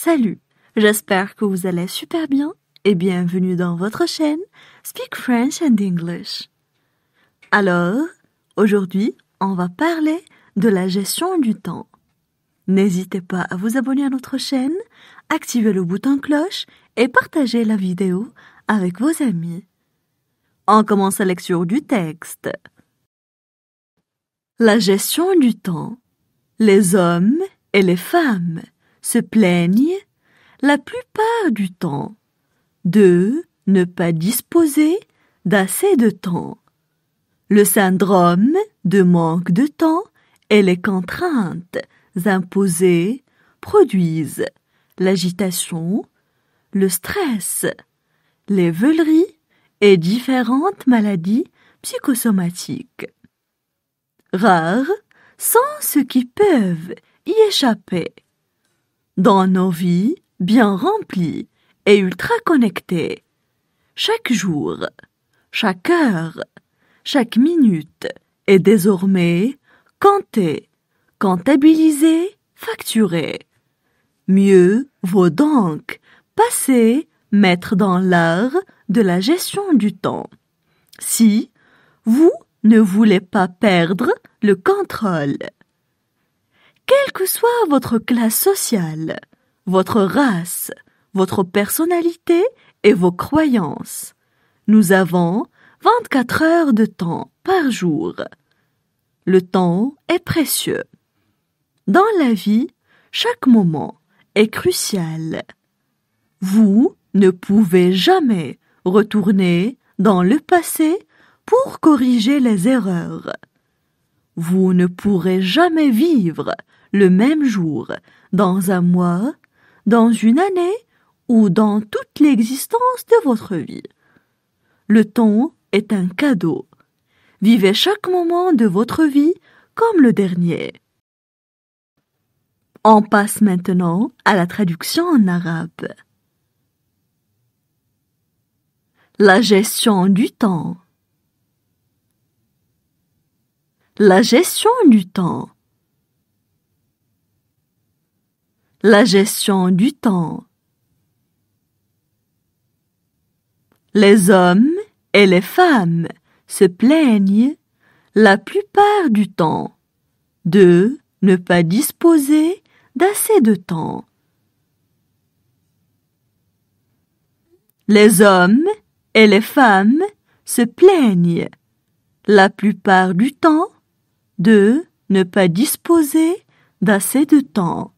Salut, j'espère que vous allez super bien et bienvenue dans votre chaîne Speak French and English. Alors, aujourd'hui, on va parler de la gestion du temps. N'hésitez pas à vous abonner à notre chaîne, activer le bouton cloche et partager la vidéo avec vos amis. On commence la lecture du texte. La gestion du temps. Les hommes et les femmes se plaignent, la plupart du temps, de ne pas disposer d'assez de temps. Le syndrome de manque de temps et les contraintes imposées produisent l'agitation, le stress, les veuleries et différentes maladies psychosomatiques. Rares sont ceux qui peuvent y échapper dans nos vies bien remplies et ultra connectées. Chaque jour, chaque heure, chaque minute est désormais comptée, comptabilisé, facturée. Mieux vaut donc passer mettre dans l'art de la gestion du temps. Si vous ne voulez pas perdre le contrôle quelle que soit votre classe sociale, votre race, votre personnalité et vos croyances. Nous avons 24 heures de temps par jour. Le temps est précieux. Dans la vie, chaque moment est crucial. Vous ne pouvez jamais retourner dans le passé pour corriger les erreurs. Vous ne pourrez jamais vivre le même jour, dans un mois, dans une année ou dans toute l'existence de votre vie. Le temps est un cadeau. Vivez chaque moment de votre vie comme le dernier. On passe maintenant à la traduction en arabe. La gestion du temps. La gestion du temps La gestion du temps. Les hommes et les femmes se plaignent la plupart du temps de ne pas disposer d'assez de temps. Les hommes et les femmes se plaignent la plupart du temps de ne pas disposer d'assez de temps.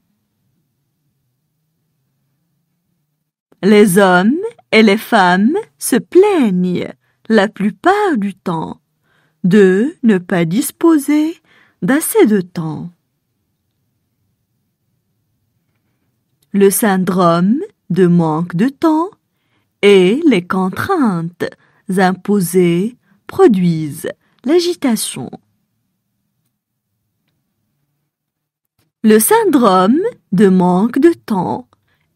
Les hommes et les femmes se plaignent la plupart du temps de ne pas disposer d'assez de temps. Le syndrome de manque de temps et les contraintes imposées produisent l'agitation. Le syndrome de manque de temps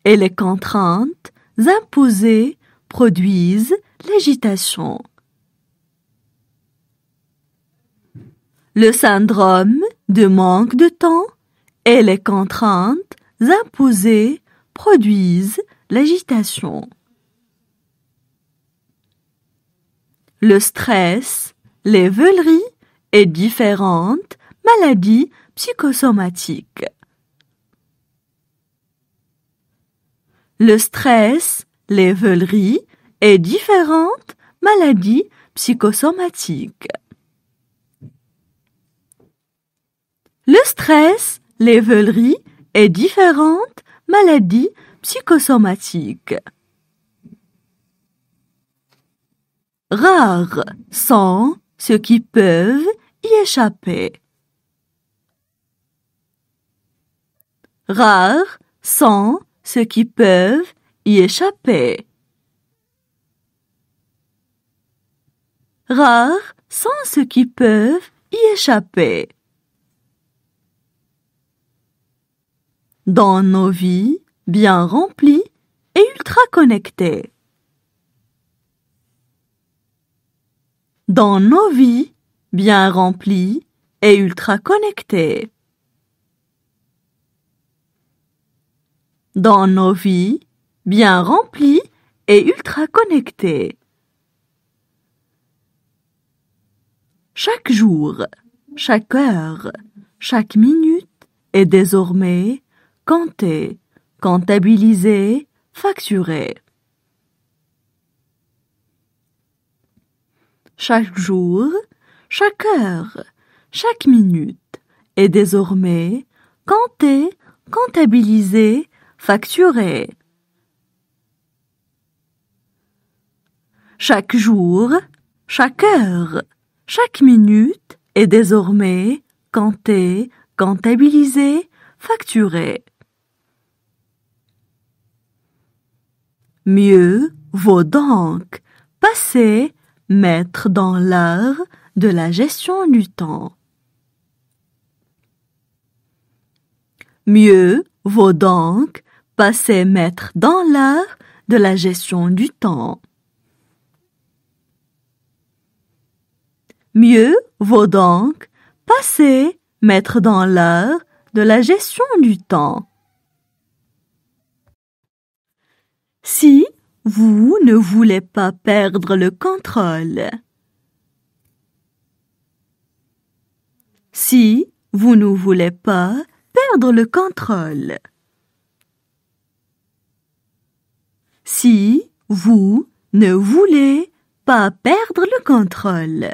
et les contraintes imposées produisent l'agitation. Le syndrome de manque de temps et les contraintes imposées produisent l'agitation. Le stress, les veuleries et différentes maladies psychosomatiques. le stress, les veuleries et différentes maladies psychosomatiques. Le stress, les veuleries et différentes maladies psychosomatiques. Rares sont ceux qui peuvent y échapper. Rares sont ceux qui peuvent y échapper. Rares sont ceux qui peuvent y échapper. Dans nos vies bien remplies et ultra connectées. Dans nos vies bien remplies et ultra connectées. dans nos vies, bien remplies et ultra connectées. Chaque jour, chaque heure, chaque minute est désormais comptée, comptabilisé, facturée. Chaque jour, chaque heure, chaque minute est désormais comptée, comptabilisé facturé. Chaque jour, chaque heure, chaque minute est désormais comptée, comptabilisé, facturé. Mieux vaut donc passer, mettre dans l'art de la gestion du temps. Mieux vaut donc Passez maître dans l'art de la gestion du temps. Mieux vaut donc passer maître dans l'art de la gestion du temps. Si vous ne voulez pas perdre le contrôle. Si vous ne voulez pas perdre le contrôle. si vous ne voulez pas perdre le contrôle.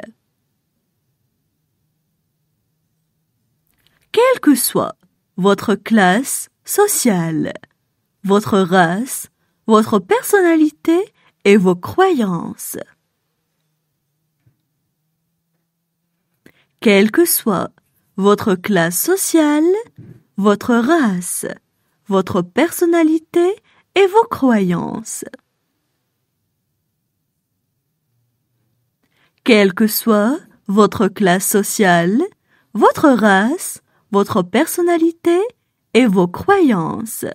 Quelle que soit votre classe sociale, votre race, votre personnalité et vos croyances. Quelle que soit votre classe sociale, votre race, votre personnalité et vos croyances. Quelle que soit votre classe sociale, votre race, votre personnalité et vos croyances.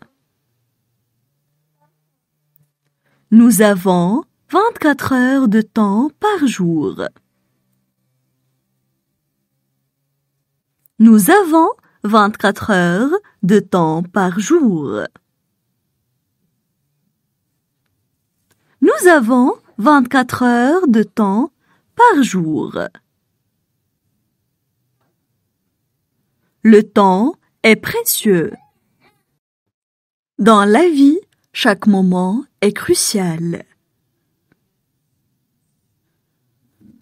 Nous avons 24 heures de temps par jour. Nous avons 24 heures de temps par jour. Nous avons 24 heures de temps par jour. Le temps est précieux. Dans la vie, chaque moment est crucial.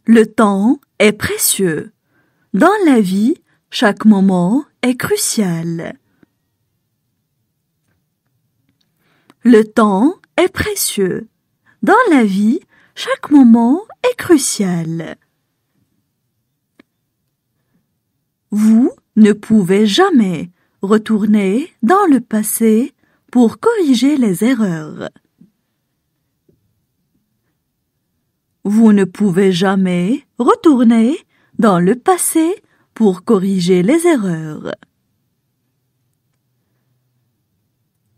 Le temps est précieux. Dans la vie, chaque moment est crucial. Le temps est précieux. Dans la vie, chaque moment est crucial. Vous ne pouvez jamais retourner dans le passé pour corriger les erreurs. Vous ne pouvez jamais retourner dans le passé pour corriger les erreurs.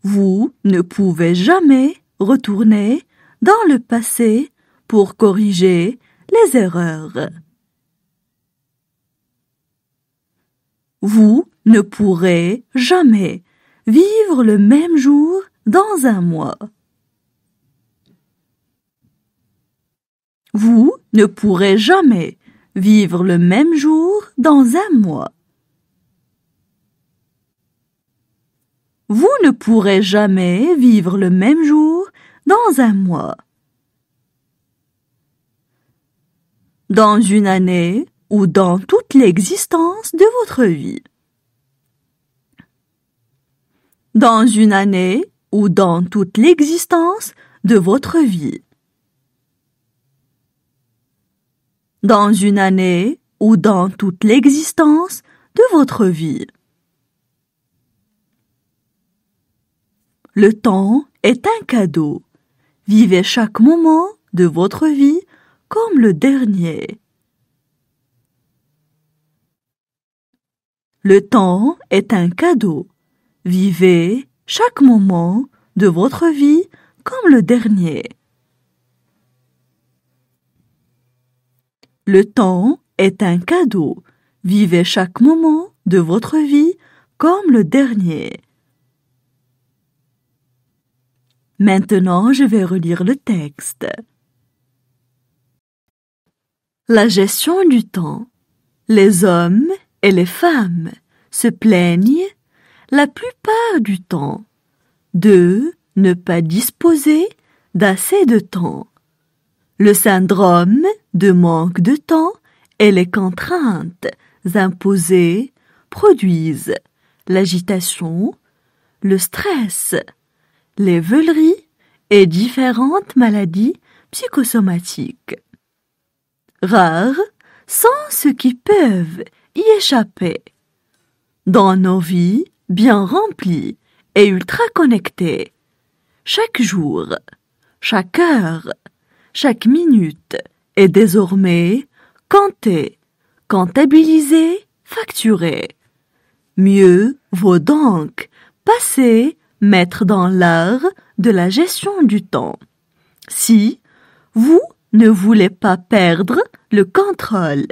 Vous ne pouvez jamais retourner dans le passé pour corriger les erreurs. Vous ne pourrez jamais vivre le même jour dans un mois. Vous ne pourrez jamais vivre le même jour dans un mois. Vous ne pourrez jamais vivre le même jour dans un mois. Dans une année ou dans toute l'existence de votre vie. Dans une année ou dans toute l'existence de votre vie. Dans une année ou dans toute l'existence de votre vie. Le temps est un cadeau. Vivez chaque moment de votre vie comme le dernier. Le temps est un cadeau. Vivez chaque moment de votre vie comme le dernier. Le temps est un cadeau. Vivez chaque moment de votre vie comme le dernier. Maintenant, je vais relire le texte. La gestion du temps. Les hommes et les femmes se plaignent la plupart du temps de ne pas disposer d'assez de temps. Le syndrome de manque de temps et les contraintes imposées produisent l'agitation, le stress, les veuleries et différentes maladies psychosomatiques. Rares sont ceux qui peuvent y échapper. Dans nos vies bien remplies et ultra connectées, chaque jour, chaque heure, chaque minute est désormais compté, comptabilisé, facturé. Mieux vaut donc passer mettre dans l'art de la gestion du temps. Si vous ne voulez pas perdre le contrôle.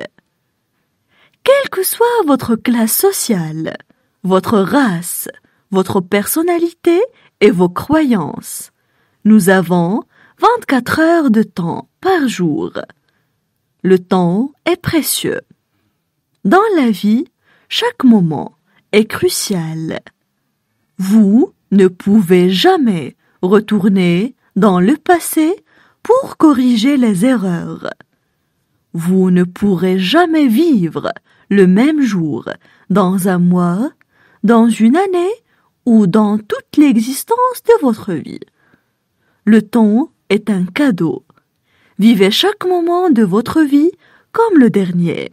Quelle que soit votre classe sociale, votre race, votre personnalité et vos croyances, nous avons 24 heures de temps par jour. Le temps est précieux. Dans la vie, chaque moment est crucial. Vous ne pouvez jamais retourner dans le passé pour corriger les erreurs. Vous ne pourrez jamais vivre le même jour, dans un mois, dans une année ou dans toute l'existence de votre vie. Le temps est un cadeau. Vivez chaque moment de votre vie comme le dernier.